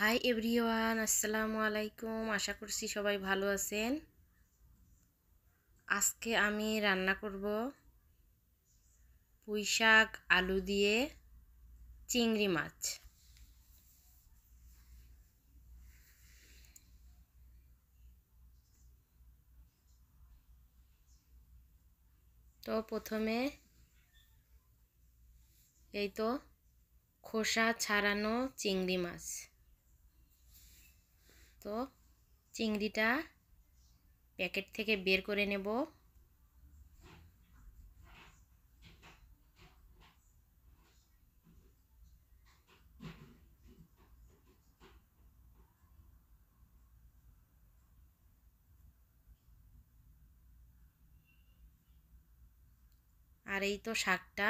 hi everyone আসসালামু আলাইকুম আশা করছি সবাই ভালো আছেন আজকে আমি রান্না করব পুঁই শাক আলু দিয়ে চিংড়ি মাছ তো প্রথমে এই তো খোসা ছাড়ানো চিংড়ি মাছ তো চিংড়িটা প্যাকেট থেকে বের করে নেব আর এই তো শাকটা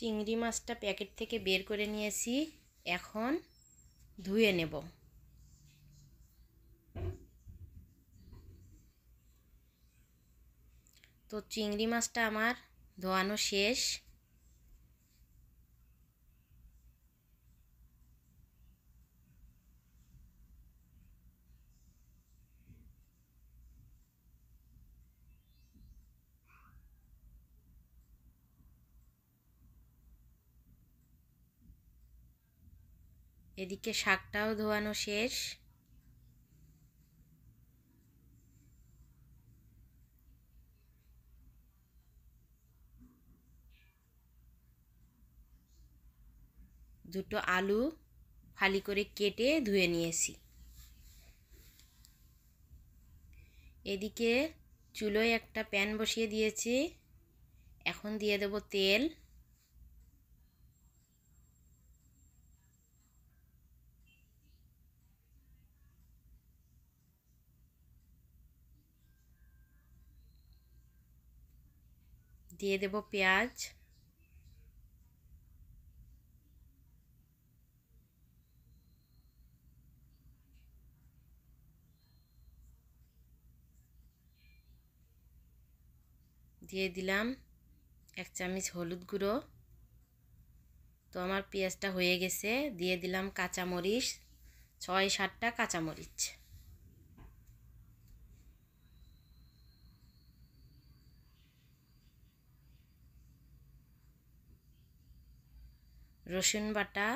চিংড়ি মাছটা প্যাকেট থেকে বের করে নিয়েছি এখন ধুয়ে নেব তো চিংড়ি মাছটা আমার ধোয়ানো শেষ এদিকে শাকটাও ধোয়ানো শেষ দুটো আলু ফালি করে কেটে ধুয়ে নিয়েছি এদিকে চুলোয় একটা প্যান বসিয়ে দিয়েছি এখন দিয়ে দেব তেল দিয়ে দেব পেঁয়াজ দিয়ে দিলাম এক চামচ হলুদ গুঁড়ো তো আমার পেঁয়াজটা হয়ে গেছে দিয়ে দিলাম কাঁচামরিচ ছয় সাতটা কাঁচামরিচ রসুন বাটা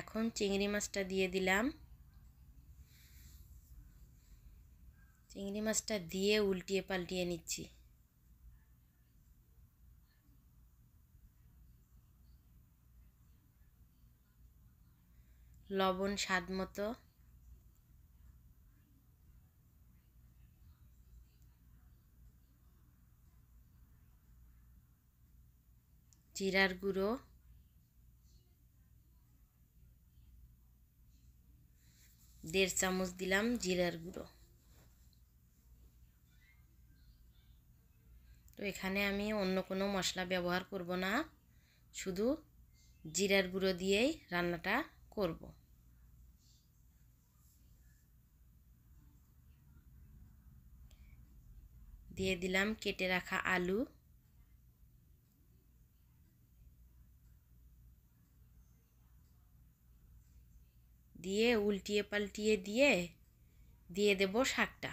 এখন চিংড়ি মাছটা দিয়ে দিলাম চিংড়ি মাছটা দিয়ে উল্টিয়ে পাল্টিয়ে নিচ্ছি লবণ স্বাদ মতো জিরার গুঁড়ো দেড় চামচ দিলাম জিরার গুঁড়ো তো এখানে আমি অন্য কোনো মশলা ব্যবহার করব না শুধু জিরার গুঁড়ো দিয়েই রান্নাটা করব দিয়ে দিলাম কেটে রাখা আলু দিয়ে উল্টিয়ে পাল্টিয়ে দিয়ে দিয়ে দেব শাকটা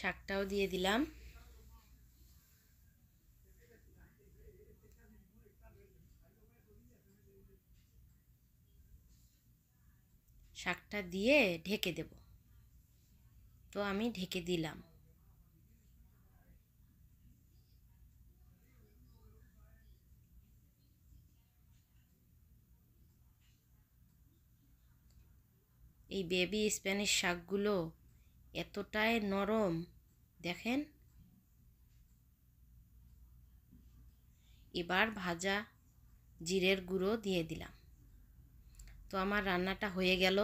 শাকটাও দিয়ে দিলাম শাকটা দিয়ে ঢেকে দেব তো আমি ঢেকে দিলাম এই বেবি স্প্যানিশ শাকগুলো এতটাই নরম দেখেন এবার ভাজা জিরের গুঁড়ো দিয়ে দিলাম তো আমার রান্নাটা হয়ে গেল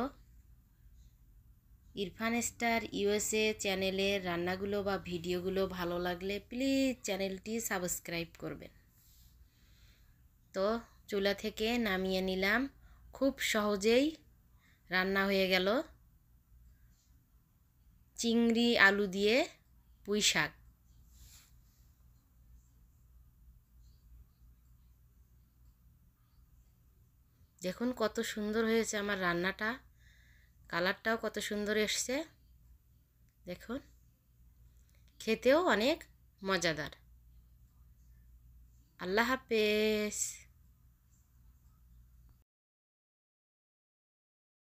ইরফান স্টার ইউএসএ চ্যানেলের রান্নাগুলো বা ভিডিওগুলো ভালো লাগলে প্লিজ চ্যানেলটি সাবস্ক্রাইব করবেন তো চুলা থেকে নামিয়ে নিলাম খুব সহজেই রান্না হয়ে গেল চিংড়ি আলু দিয়ে পুঁই শাক দেখুন কত সুন্দর হয়েছে আমার রান্নাটা কালারটাও কত সুন্দর এসছে দেখুন খেতেও অনেক মজাদার আল্লাহ হাফেজ